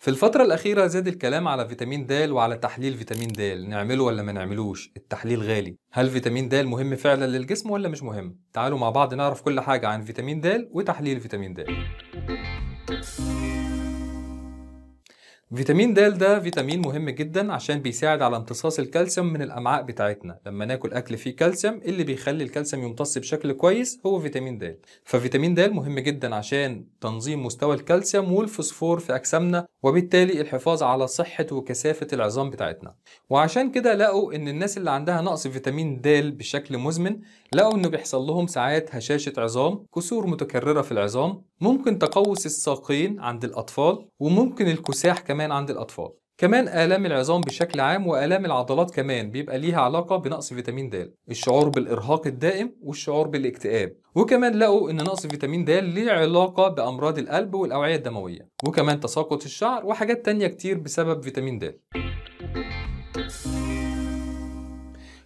في الفترة الأخيرة زاد الكلام على فيتامين د وعلى تحليل فيتامين د نعمله ولا ما نعملوش التحليل غالي هل فيتامين د مهم فعلا للجسم ولا مش مهم تعالوا مع بعض نعرف كل حاجة عن فيتامين د وتحليل فيتامين د فيتامين د ده فيتامين مهم جدا عشان بيساعد على امتصاص الكالسيوم من الامعاء بتاعتنا لما ناكل اكل فيه كالسيوم إيه اللي بيخلي الكالسيوم يمتص بشكل كويس هو فيتامين د ففيتامين د مهم جدا عشان تنظيم مستوى الكالسيوم والفوسفور في اجسامنا وبالتالي الحفاظ على صحه وكثافه العظام بتاعتنا وعشان كده لقوا ان الناس اللي عندها نقص فيتامين د بشكل مزمن لقوا انه بيحصل لهم ساعات هشاشه عظام كسور متكرره في العظام ممكن تقوس الساقين عند الأطفال وممكن الكساح كمان عند الأطفال كمان آلام العظام بشكل عام وآلام العضلات كمان بيبقى ليها علاقة بنقص فيتامين د الشعور بالإرهاق الدائم والشعور بالاكتئاب وكمان لقوا إن نقص فيتامين د ليه علاقة بأمراض القلب والأوعية الدموية وكمان تساقط الشعر وحاجات تانية كتير بسبب فيتامين د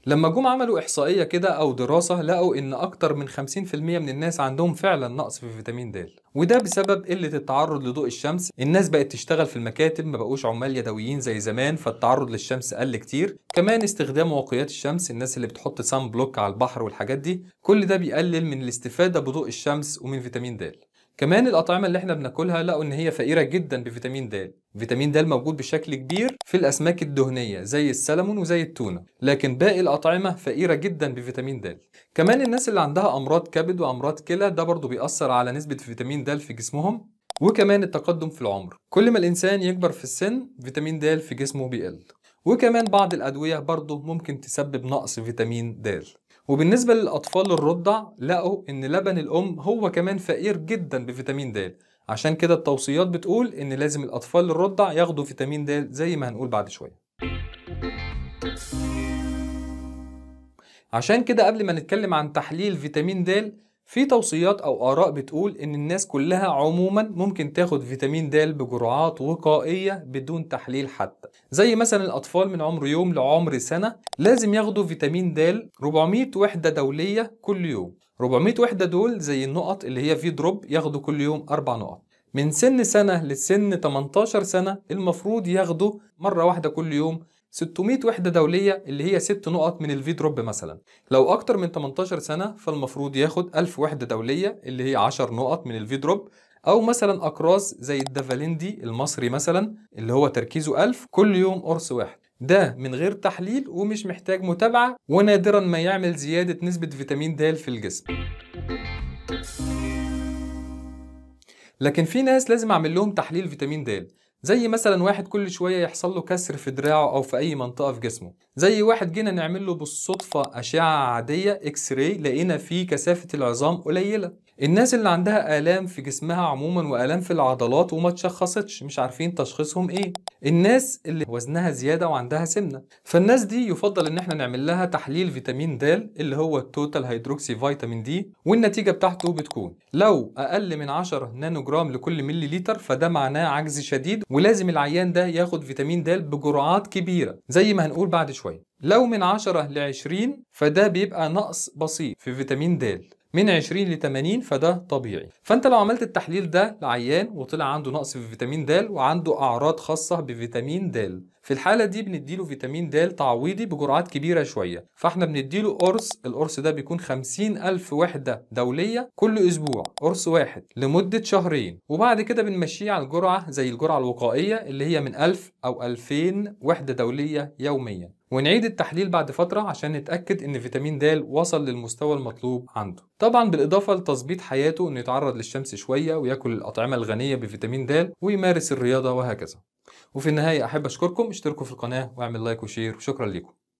لما جم عملوا إحصائية كده أو دراسة لقوا إن أكتر من 50% من الناس عندهم فعلا نقص في فيتامين د وده بسبب قلة التعرض لضوء الشمس الناس بقت تشتغل في المكاتب ما بقوش عمال يدويين زي زمان فالتعرض للشمس قل كتير كمان استخدام واقيات الشمس الناس اللي بتحط سان بلوك على البحر والحاجات دي كل ده بيقلل من الاستفادة بضوء الشمس ومن فيتامين د كمان الأطعمة اللي احنا بناكلها لقوا إن هي فقيرة جدا بفيتامين د فيتامين د موجود بشكل كبير في الأسماك الدهنية زي السلمون وزي التونة لكن باقي الأطعمة فقيرة جدا بفيتامين د كمان الناس اللي عندها أمراض كبد وأمراض كلى ده برضه بيأثر على نسبة فيتامين د في جسمهم وكمان التقدم في العمر كل ما الإنسان يكبر في السن فيتامين د في جسمه بيقل وكمان بعض الأدوية برضه ممكن تسبب نقص فيتامين د وبالنسبة للأطفال الرضع لقوا إن لبن الأم هو كمان فقير جدا بفيتامين د عشان كده التوصيات بتقول إن لازم الأطفال الرضع ياخدوا فيتامين د زي ما هنقول بعد شوية عشان كده قبل ما نتكلم عن تحليل فيتامين د في توصيات او اراء بتقول ان الناس كلها عموما ممكن تاخد فيتامين د بجرعات وقائيه بدون تحليل حتى زي مثلا الاطفال من عمر يوم لعمر سنه لازم ياخدوا فيتامين د 400 وحده دوليه كل يوم 400 وحده دول زي النقط اللي هي في دروب ياخدوا كل يوم اربع نقط من سن سنه لسن 18 سنه المفروض ياخدوا مره واحده كل يوم 600 وحدة دولية اللي هي 6 نقط من الفي دروب مثلا لو أكتر من 18 سنة فالمفروض ياخد 1000 وحدة دولية اللي هي 10 نقط من الفي دروب أو مثلا أقراص زي الدافاليندي المصري مثلا اللي هو تركيزه 1000 كل يوم قرص واحد ده من غير تحليل ومش محتاج متابعة ونادرا ما يعمل زيادة نسبة فيتامين د في الجسم لكن في ناس لازم أعمل لهم تحليل فيتامين د زي مثلا واحد كل شويه يحصل له كسر في دراعه او في اي منطقه في جسمه زي واحد جينا نعمل له بالصدفه اشعه عاديه اكس راي لقينا فيه كثافه العظام قليله الناس اللي عندها الام في جسمها عموما والام في العضلات وما تشخصتش مش عارفين تشخيصهم ايه الناس اللي وزنها زياده وعندها سمنه فالناس دي يفضل ان احنا نعمل لها تحليل فيتامين د اللي هو التوتال هيدروكسي فيتامين دي والنتيجه بتاعته بتكون لو اقل من 10 نانو جرام لكل ملي لتر فده معناه عجز شديد ولازم العيان ده ياخد فيتامين د بجرعات كبيره زي ما هنقول بعد شويه لو من 10 ل 20 فده بيبقى نقص بسيط في فيتامين د من 20 ل 80 فده طبيعي فانت لو عملت التحليل ده لعيان وطلع عنده نقص في فيتامين د وعنده اعراض خاصه بفيتامين د في الحاله دي بنديله فيتامين د تعويضي بجرعات كبيره شويه فاحنا بنديله قرص القرص ده بيكون 50000 وحده دوليه كل اسبوع قرص واحد لمده شهرين وبعد كده بنمشيه على الجرعه زي الجرعه الوقائيه اللي هي من 1000 او 2000 وحده دوليه يوميا ونعيد التحليل بعد فترة عشان نتأكد إن فيتامين د وصل للمستوى المطلوب عنده. طبعا بالإضافة لتظبيط حياته إنه يتعرض للشمس شوية وياكل الأطعمة الغنية بفيتامين د ويمارس الرياضة وهكذا. وفي النهايه احب اشكركم اشتركوا في القناه واعمل لايك وشير وشكرا لكم